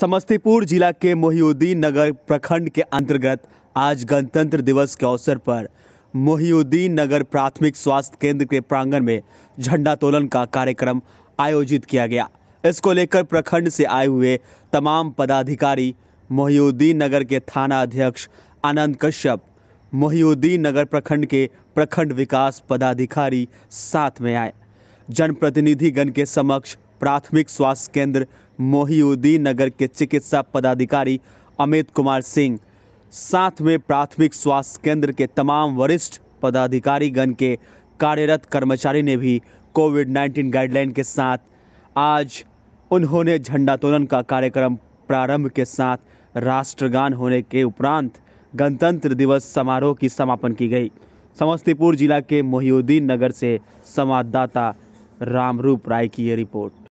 समस्तीपुर जिला के मोहिउद्दीन नगर प्रखंड के अंतर्गत आज गणतंत्र दिवस के अवसर पर मोहिउद्दीन नगर प्राथमिक स्वास्थ्य केंद्र के प्रांगण में झंडा तोलन का कार्यक्रम आयोजित किया गया इसको लेकर प्रखंड से आए हुए तमाम पदाधिकारी मोहिउद्दीन नगर के थाना अध्यक्ष आनंद कश्यप मोहिउद्दीन नगर प्रखंड के प्रखंड विकास पदाधिकारी साथ में आए जनप्रतिनिधिगण के समक्ष प्राथमिक स्वास्थ्य केंद्र मोहिउद्दीन नगर के चिकित्सा पदाधिकारी अमित कुमार सिंह साथ में प्राथमिक स्वास्थ्य केंद्र के तमाम वरिष्ठ पदाधिकारीगण के कार्यरत कर्मचारी ने भी कोविड 19 गाइडलाइन के साथ आज उन्होंने झंडातोलन का कार्यक्रम प्रारंभ के साथ राष्ट्रगान होने के उपरांत गणतंत्र दिवस समारोह की समापन की गई समस्तीपुर जिला के मोहिउद्दीन नगर से संवाददाता रामरूप राय की ये रिपोर्ट